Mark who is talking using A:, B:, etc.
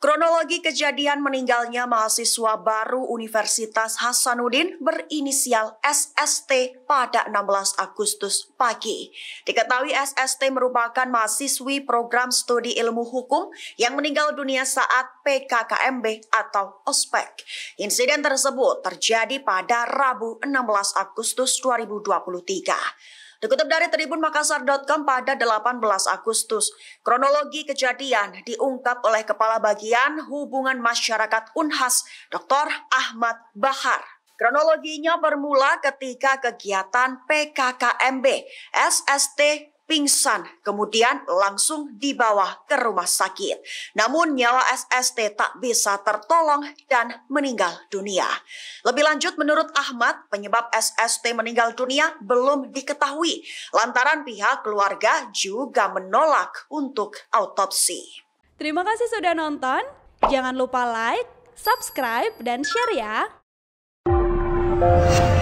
A: Kronologi kejadian meninggalnya mahasiswa baru Universitas Hasanuddin berinisial SST pada 16 Agustus pagi. Diketahui SST merupakan mahasiswi program studi ilmu hukum yang meninggal dunia saat PKKMB atau OSPEK. Insiden tersebut terjadi pada Rabu 16 Agustus 2023. Dikutip dari Tribun Makassar.com pada 18 Agustus, kronologi kejadian diungkap oleh Kepala Bagian Hubungan Masyarakat Unhas, Dr. Ahmad Bahar. Kronologinya bermula ketika kegiatan PKKMB SST pingsan, kemudian langsung dibawa ke rumah sakit. Namun nyawa SST tak bisa tertolong dan meninggal dunia. Lebih lanjut menurut Ahmad, penyebab SST meninggal dunia belum diketahui lantaran pihak keluarga juga menolak untuk autopsi.
B: Terima kasih sudah nonton. Jangan lupa like, subscribe, dan share ya.